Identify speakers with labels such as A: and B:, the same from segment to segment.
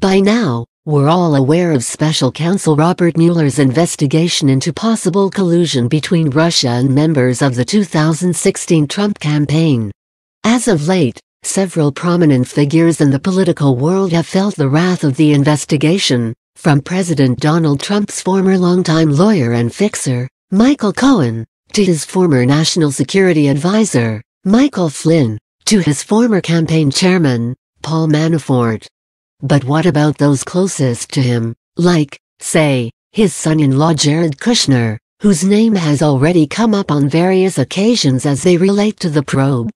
A: By now, we're all aware of Special Counsel Robert Mueller's investigation into possible collusion between Russia and members of the 2016 Trump campaign. As of late, several prominent figures in the political world have felt the wrath of the investigation, from President Donald Trump's former longtime lawyer and fixer, Michael Cohen, to his former national security advisor, Michael Flynn, to his former campaign chairman, Paul Manafort. But what about those closest to him, like, say, his son-in-law Jared Kushner, whose name has already come up on various occasions as they relate to the probe?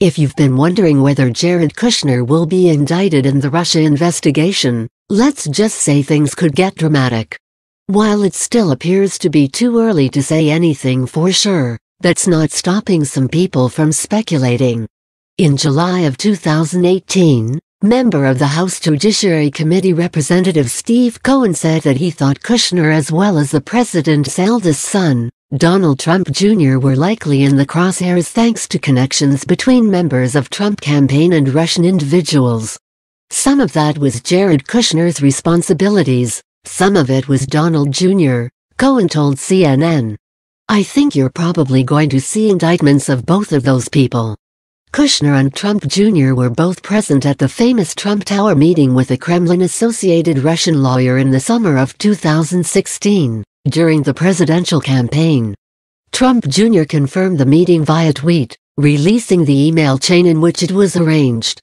A: If you've been wondering whether Jared Kushner will be indicted in the Russia investigation, let's just say things could get dramatic. While it still appears to be too early to say anything for sure, that's not stopping some people from speculating. In July of 2018, Member of the House Judiciary Committee Representative Steve Cohen said that he thought Kushner as well as the president's eldest son, Donald Trump Jr. were likely in the crosshairs thanks to connections between members of Trump campaign and Russian individuals. Some of that was Jared Kushner's responsibilities, some of it was Donald Jr., Cohen told CNN. I think you're probably going to see indictments of both of those people. Kushner and Trump Jr. were both present at the famous Trump Tower meeting with a Kremlin-associated Russian lawyer in the summer of 2016, during the presidential campaign. Trump Jr. confirmed the meeting via tweet, releasing the email chain in which it was arranged.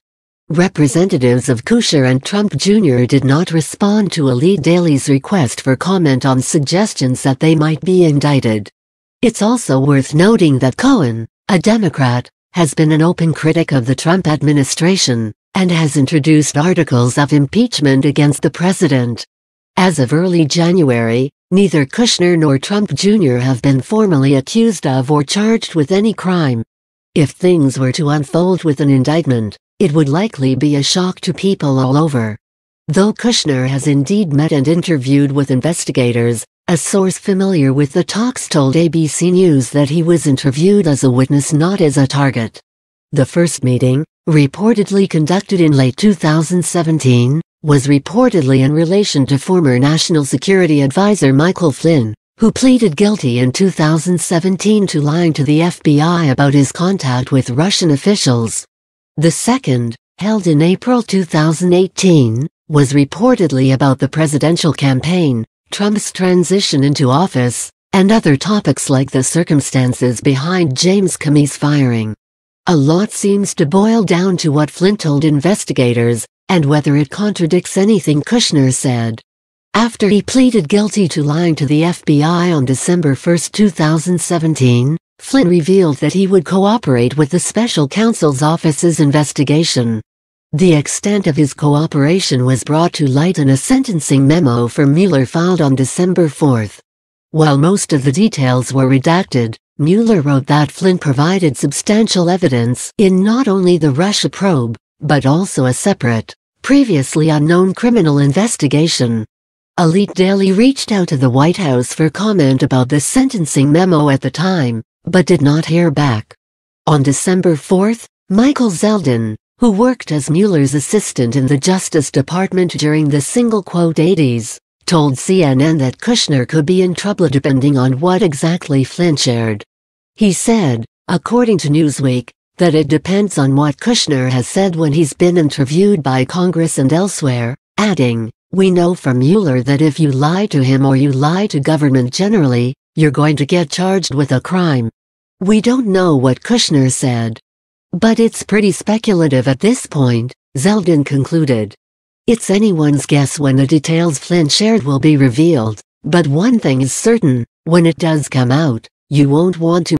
A: Representatives of Kushner and Trump Jr. did not respond to Elite Daily's request for comment on suggestions that they might be indicted. It's also worth noting that Cohen, a Democrat, has been an open critic of the Trump administration and has introduced articles of impeachment against the president. As of early January, neither Kushner nor Trump Jr. have been formally accused of or charged with any crime. If things were to unfold with an indictment, it would likely be a shock to people all over. Though Kushner has indeed met and interviewed with investigators, a source familiar with the talks told ABC News that he was interviewed as a witness not as a target. The first meeting, reportedly conducted in late 2017, was reportedly in relation to former National Security Advisor Michael Flynn, who pleaded guilty in 2017 to lying to the FBI about his contact with Russian officials. The second, held in April 2018, was reportedly about the presidential campaign, Trump's transition into office, and other topics like the circumstances behind James Comey's firing. A lot seems to boil down to what Flint told investigators, and whether it contradicts anything Kushner said. After he pleaded guilty to lying to the FBI on December 1, 2017, Flynn revealed that he would cooperate with the special counsel's office's investigation. The extent of his cooperation was brought to light in a sentencing memo for Mueller filed on December 4. While most of the details were redacted, Mueller wrote that Flynn provided substantial evidence in not only the Russia probe, but also a separate, previously unknown criminal investigation. Elite Daily reached out to the White House for comment about the sentencing memo at the time, but did not hear back. On December 4, Michael Zeldin, who worked as Mueller's assistant in the Justice Department during the single quote 80s, told CNN that Kushner could be in trouble depending on what exactly Flynn shared. He said, according to Newsweek, that it depends on what Kushner has said when he's been interviewed by Congress and elsewhere, adding, We know from Mueller that if you lie to him or you lie to government generally, you're going to get charged with a crime. We don't know what Kushner said, but it's pretty speculative at this point, Zeldin concluded. It's anyone's guess when the details Flynn shared will be revealed, but one thing is certain, when it does come out, you won't want to